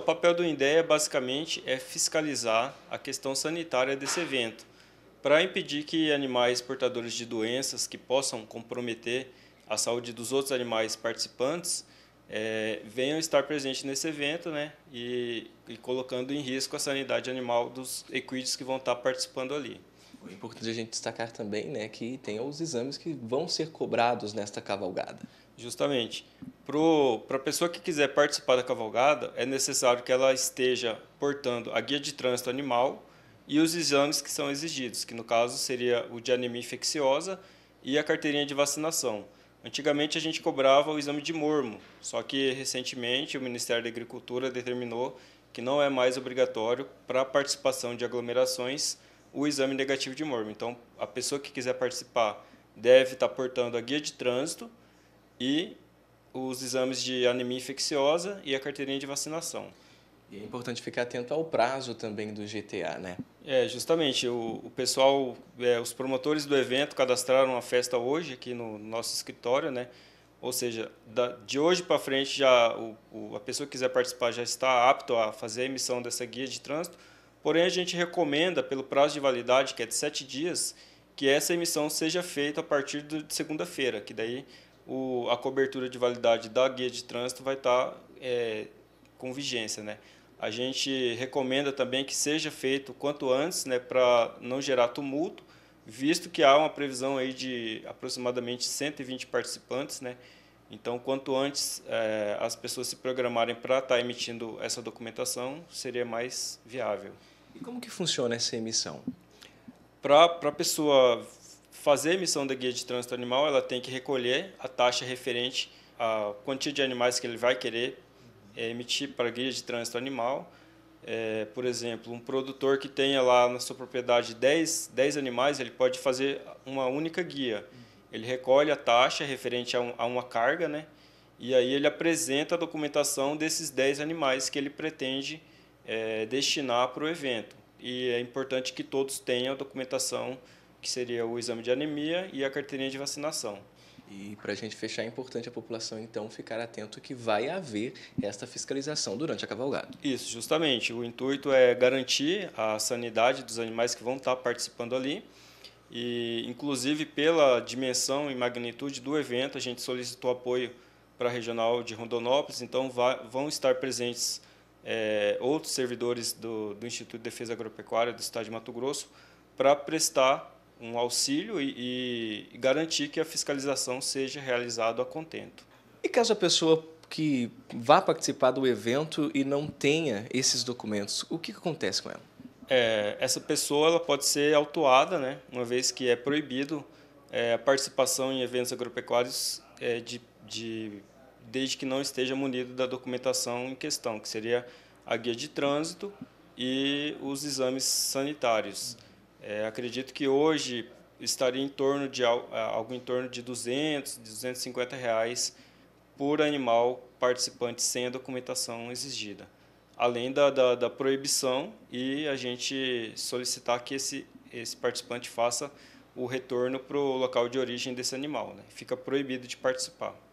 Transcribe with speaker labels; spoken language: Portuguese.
Speaker 1: O papel do INDEA basicamente é fiscalizar a questão sanitária desse evento, para impedir que animais portadores de doenças que possam comprometer a saúde dos outros animais participantes é, venham estar presentes nesse evento né, e, e, colocando em risco a sanidade animal dos equídeos que vão estar participando ali.
Speaker 2: É importante a gente destacar também né, que tem os exames que vão ser cobrados nesta cavalgada.
Speaker 1: Justamente. Para a pessoa que quiser participar da cavalgada, é necessário que ela esteja portando a guia de trânsito animal e os exames que são exigidos, que no caso seria o de anemia infecciosa e a carteirinha de vacinação. Antigamente a gente cobrava o exame de mormo, só que recentemente o Ministério da Agricultura determinou que não é mais obrigatório para a participação de aglomerações o exame negativo de mormo. Então a pessoa que quiser participar deve estar tá portando a guia de trânsito e os exames de anemia infecciosa e a carteirinha de vacinação.
Speaker 2: E é importante ficar atento ao prazo também do GTA, né? É, justamente. O, o
Speaker 1: pessoal, é, os promotores do evento cadastraram a festa hoje aqui no nosso escritório, né? Ou seja, da, de hoje para frente, já o, o, a pessoa que quiser participar já está apto a fazer a emissão dessa guia de trânsito. Porém, a gente recomenda, pelo prazo de validade, que é de sete dias, que essa emissão seja feita a partir de segunda-feira, que daí o, a cobertura de validade da guia de trânsito vai estar tá, é, com vigência. Né? A gente recomenda também que seja feito quanto antes né, para não gerar tumulto, visto que há uma previsão aí de aproximadamente 120 participantes. Né? Então, quanto antes é, as pessoas se programarem para estar tá emitindo essa documentação, seria mais viável.
Speaker 2: E como que funciona essa emissão?
Speaker 1: Para a pessoa fazer a emissão da guia de trânsito animal, ela tem que recolher a taxa referente à quantia de animais que ele vai querer é, emitir para a guia de trânsito animal. É, por exemplo, um produtor que tenha lá na sua propriedade 10, 10 animais, ele pode fazer uma única guia. Ele recolhe a taxa referente a, um, a uma carga, né? E aí ele apresenta a documentação desses 10 animais que ele pretende é, destinar para o evento. E é importante que todos tenham a
Speaker 2: documentação que seria o exame de anemia e a carteirinha de vacinação. E para a gente fechar, é importante a população então ficar atento que vai haver esta fiscalização durante a cavalgada. Isso, justamente. O
Speaker 1: intuito é garantir a sanidade dos animais que vão estar participando ali. E, inclusive, pela dimensão e magnitude do evento, a gente solicitou apoio para a regional de Rondonópolis. Então, vão estar presentes é, outros servidores do, do Instituto de Defesa Agropecuária do Estado de Mato Grosso para prestar um auxílio e, e garantir que a fiscalização seja realizada a contento.
Speaker 2: E caso a pessoa que vá participar do evento e não tenha esses documentos, o que acontece com ela?
Speaker 1: É, essa pessoa ela pode ser autuada, né, uma vez que é proibido é, a participação em eventos agropecuários é, de, de, desde que não esteja munido da documentação em questão, que seria a guia de trânsito e os exames sanitários. É, acredito que hoje estaria em torno de é, algo em torno de 200, 250 reais por animal participante sem a documentação exigida. Além da, da, da proibição e a gente solicitar que esse, esse participante faça o retorno para o local de origem desse animal. Né? Fica proibido de participar.